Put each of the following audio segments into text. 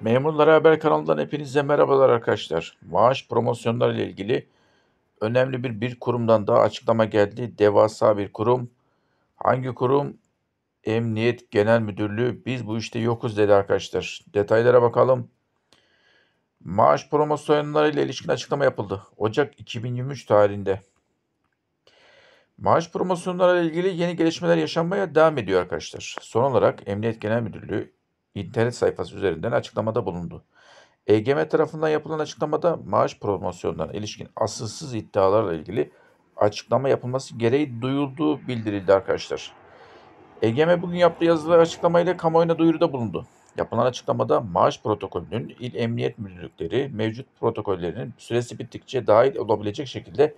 Memurlara Haber kanalından hepinize merhabalar arkadaşlar. Maaş promosyonları ile ilgili önemli bir bir kurumdan daha açıklama geldi. Devasa bir kurum. Hangi kurum? Emniyet Genel Müdürlüğü. Biz bu işte yokuz dedi arkadaşlar. Detaylara bakalım. Maaş promosyonları ile ilişkin açıklama yapıldı. Ocak 2023 tarihinde. Maaş promosyonları ile ilgili yeni gelişmeler yaşanmaya devam ediyor arkadaşlar. Son olarak Emniyet Genel Müdürlüğü internet sayfası üzerinden açıklamada bulundu. EGM tarafından yapılan açıklamada maaş promosyonlarına ilişkin asılsız iddialarla ilgili açıklama yapılması gereği duyulduğu bildirildi arkadaşlar. EGM bugün yaptığı yazılı açıklamayla kamuoyuna duyuruda bulundu. Yapılan açıklamada maaş protokolünün il emniyet müdürlükleri mevcut protokollerinin süresi bittikçe dahil olabilecek şekilde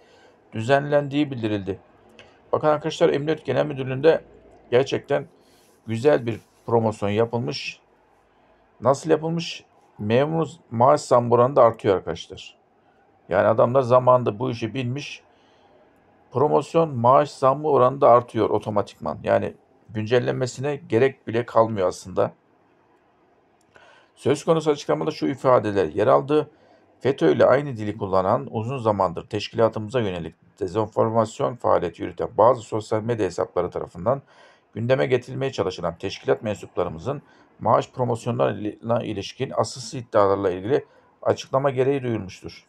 düzenlendiği bildirildi. Bakın arkadaşlar Emniyet Genel Müdürlüğü'nde gerçekten güzel bir promosyon yapılmış. Nasıl yapılmış? Memur maaş zam oranı da artıyor arkadaşlar. Yani adamlar zamanında bu işi bilmiş. Promosyon maaş zammı oranı da artıyor otomatikman. Yani güncellenmesine gerek bile kalmıyor aslında. Söz konusu açıklamada şu ifadeler yer aldı. FETÖ ile aynı dili kullanan uzun zamandır teşkilatımıza yönelik dezenformasyon faaliyeti yürüten bazı sosyal medya hesapları tarafından gündeme getirilmeye çalışılan teşkilat mensuplarımızın maaş promosyonlarına ilişkin asılsız iddialarla ilgili açıklama gereği duyulmuştur.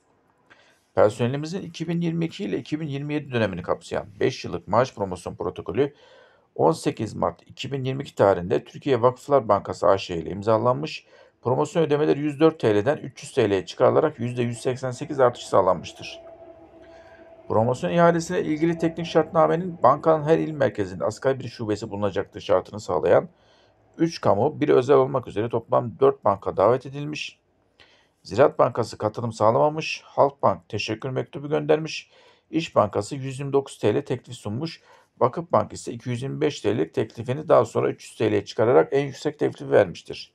Personelimizin 2022 ile 2027 dönemini kapsayan 5 yıllık maaş promosyon protokolü 18 Mart 2022 tarihinde Türkiye Vakıflar Bankası AŞ ile imzalanmış. Promosyon ödemeleri 104 TL'den 300 TL'ye çıkarılarak %188 artış sağlanmıştır. Promosyon ihalesine ilgili teknik şartnamenin bankanın her il merkezinde asgari bir şubesi bulunacaktır şartını sağlayan 3 kamu, 1 özel olmak üzere toplam 4 banka davet edilmiş. Ziraat Bankası katılım sağlamamış. Halkbank teşekkür mektubu göndermiş. İş Bankası 129 TL teklif sunmuş. Vakıf Bank ise 225 TL'lik teklifini daha sonra 300 TL'ye çıkararak en yüksek teklifi vermiştir.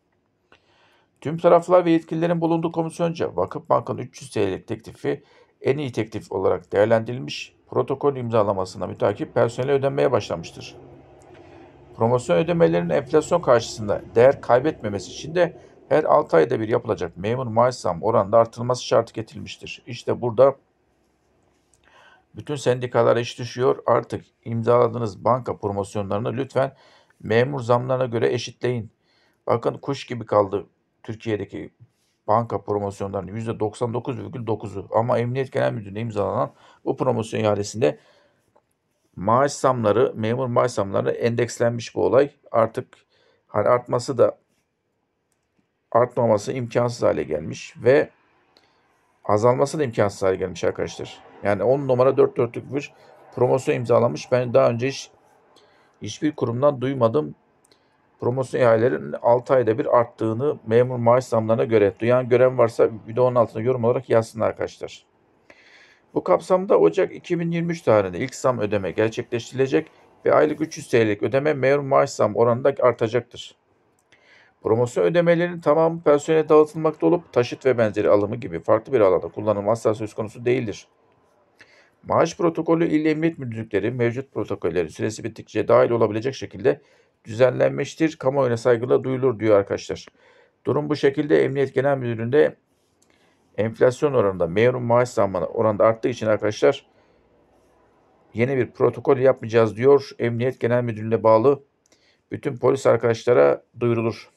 Tüm taraflar ve yetkililerin bulunduğu komisyonca Vakıf Bank'ın 300 TL'lik teklifi en iyi teklif olarak değerlendirilmiş, protokol imzalamasına mütakip personele ödenmeye başlamıştır. Promosyon ödemelerinin enflasyon karşısında değer kaybetmemesi için de her 6 ayda bir yapılacak memur maaş zam oranında artırılması şartı getirilmiştir. İşte burada bütün sendikalar iş düşüyor. Artık imzaladığınız banka promosyonlarını lütfen memur zamlarına göre eşitleyin. Bakın kuş gibi kaldı Türkiye'deki banka promosyonlarının %99,9'u ama Emniyet Genel Müdürlüğü imzalanan bu promosyon ihalesinde maaş zamları, memur maaş zamları endekslenmiş bu olay. Artık hani artması da artmaması imkansız hale gelmiş ve azalması da imkansız hale gelmiş arkadaşlar. Yani 10 numara 4 dörtlük bir promosyon imzalamış. Ben daha önce hiç, hiçbir kurumdan duymadım. Promosyon ihalelerin 6 ayda bir arttığını memur maaş zamlarına göre duyan gören varsa videonun altında yorum olarak yazsın arkadaşlar. Bu kapsamda Ocak 2023 tarihinde ilk zam ödeme gerçekleştirilecek ve aylık 300 TL'lik ödeme memur maaş zam oranında artacaktır. Promosyon ödemelerinin tamamı personele dağıtılmakta olup taşıt ve benzeri alımı gibi farklı bir alanda kullanılmazsa söz konusu değildir. Maaş protokolü il emniyet müdürlükleri mevcut protokollerin süresi bittikçe dahil olabilecek şekilde düzenlenmiştir. Kamuoyuna saygıyla duyulur diyor arkadaşlar. Durum bu şekilde Emniyet Genel Müdürlüğü'nde enflasyon oranında memur maaş zammına oranda arttığı için arkadaşlar yeni bir protokol yapmayacağız diyor. Emniyet Genel Müdürlüğü'ne bağlı bütün polis arkadaşlara duyurulur.